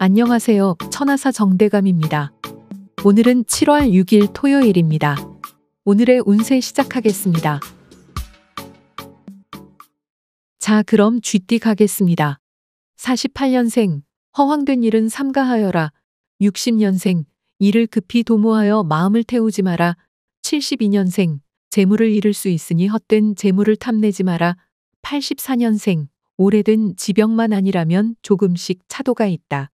안녕하세요. 천하사 정대감입니다. 오늘은 7월 6일 토요일입니다. 오늘의 운세 시작하겠습니다. 자, 그럼 쥐띠 가겠습니다. 48년생, 허황된 일은 삼가하여라. 60년생, 일을 급히 도모하여 마음을 태우지 마라. 72년생, 재물을 잃을 수 있으니 헛된 재물을 탐내지 마라. 84년생, 오래된 지병만 아니라면 조금씩 차도가 있다.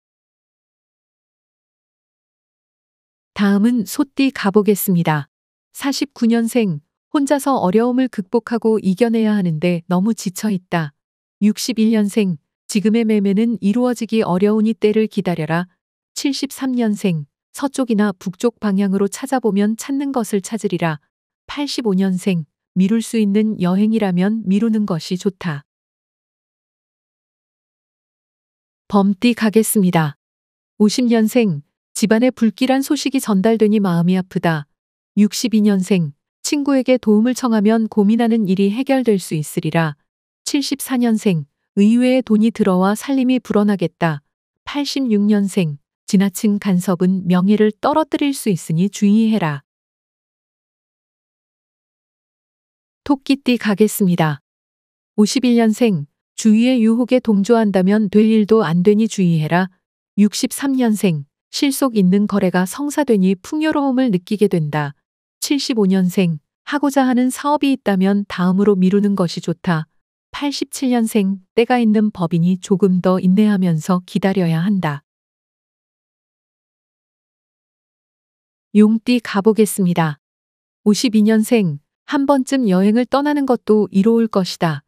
다음은 소띠 가보겠습니다. 49년생, 혼자서 어려움을 극복하고 이겨내야 하는데 너무 지쳐 있다. 61년생, 지금의 매매는 이루어지기 어려우니 때를 기다려라. 73년생, 서쪽이나 북쪽 방향으로 찾아보면 찾는 것을 찾으리라. 85년생, 미룰 수 있는 여행이라면 미루는 것이 좋다. 범띠 가겠습니다. 50년생, 집안에 불길한 소식이 전달되니 마음이 아프다. 62년생 친구에게 도움을 청하면 고민하는 일이 해결될 수 있으리라. 74년생 의외의 돈이 들어와 살림이 불어나겠다. 86년생 지나친 간섭은 명예를 떨어뜨릴 수 있으니 주의해라. 토끼띠 가겠습니다. 51년생 주위의 유혹에 동조한다면 될 일도 안 되니 주의해라. 63년생 실속 있는 거래가 성사되니 풍요로움을 느끼게 된다. 75년생, 하고자 하는 사업이 있다면 다음으로 미루는 것이 좋다. 87년생, 때가 있는 법인이 조금 더 인내하면서 기다려야 한다. 용띠 가보겠습니다. 52년생, 한 번쯤 여행을 떠나는 것도 이로울 것이다.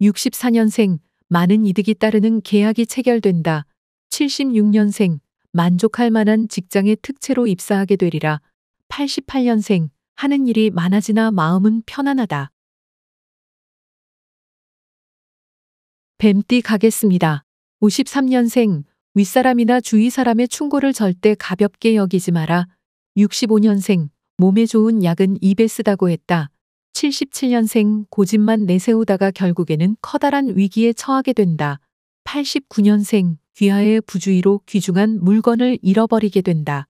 64년생, 많은 이득이 따르는 계약이 체결된다. 76년생, 만족할 만한 직장의 특채로 입사하게 되리라. 88년생, 하는 일이 많아지나 마음은 편안하다. 뱀띠 가겠습니다. 53년생, 윗사람이나 주위 사람의 충고를 절대 가볍게 여기지 마라. 65년생, 몸에 좋은 약은 입에 쓰다고 했다. 77년생, 고집만 내세우다가 결국에는 커다란 위기에 처하게 된다. 89년생 귀하의 부주의로 귀중한 물건을 잃어버리게 된다.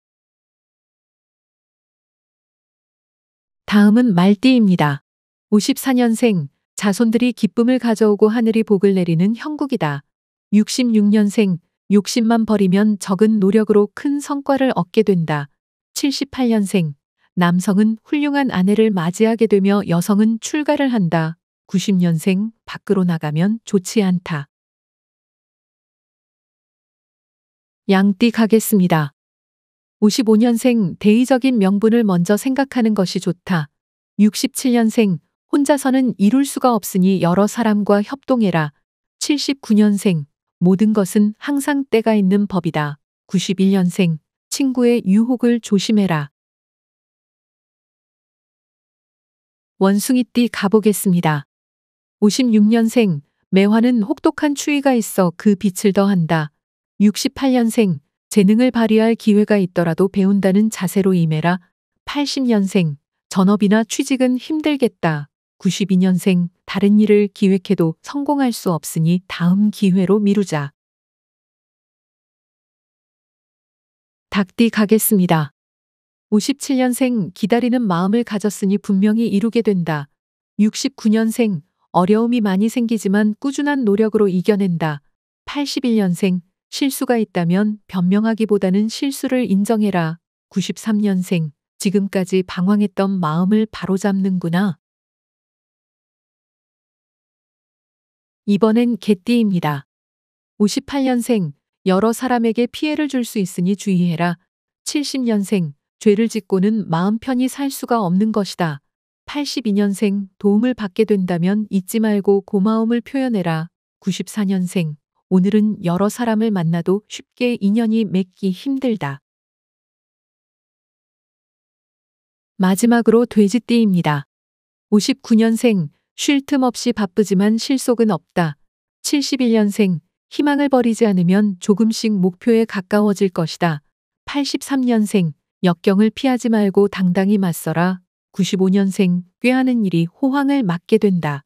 다음은 말띠입니다. 54년생 자손들이 기쁨을 가져오고 하늘이 복을 내리는 형국이다. 66년생 욕심만 버리면 적은 노력으로 큰 성과를 얻게 된다. 78년생 남성은 훌륭한 아내를 맞이하게 되며 여성은 출가를 한다. 90년생 밖으로 나가면 좋지 않다. 양띠가겠습니다. 55년생 대의적인 명분을 먼저 생각하는 것이 좋다. 67년생 혼자서는 이룰 수가 없으니 여러 사람과 협동해라. 79년생 모든 것은 항상 때가 있는 법이다. 91년생 친구의 유혹을 조심해라. 원숭이띠 가보겠습니다. 56년생 매화는 혹독한 추위가 있어 그 빛을 더한다. 68년생, 재능을 발휘할 기회가 있더라도 배운다는 자세로 임해라. 80년생, 전업이나 취직은 힘들겠다. 92년생, 다른 일을 기획해도 성공할 수 없으니 다음 기회로 미루자. 닭띠 가겠습니다. 57년생, 기다리는 마음을 가졌으니 분명히 이루게 된다. 69년생, 어려움이 많이 생기지만 꾸준한 노력으로 이겨낸다. 81년생, 실수가 있다면 변명하기보다는 실수를 인정해라. 93년생, 지금까지 방황했던 마음을 바로잡는구나. 이번엔 개띠입니다. 58년생, 여러 사람에게 피해를 줄 수 있으니 주의해라. 70년생, 죄를 짓고는 마음 편히 살 수가 없는 것이다. 82년생, 도움을 받게 된다면 잊지 말고 고마움을 표현해라. 94년생, 오늘은 여러 사람을 만나도 쉽게 인연이 맺기 힘들다. 마지막으로 돼지띠입니다. 59년생, 쉴 틈 없이 바쁘지만 실속은 없다. 71년생, 희망을 버리지 않으면 조금씩 목표에 가까워질 것이다. 83년생, 역경을 피하지 말고 당당히 맞서라. 95년생, 꾀하는 일이 호황을 맞게 된다.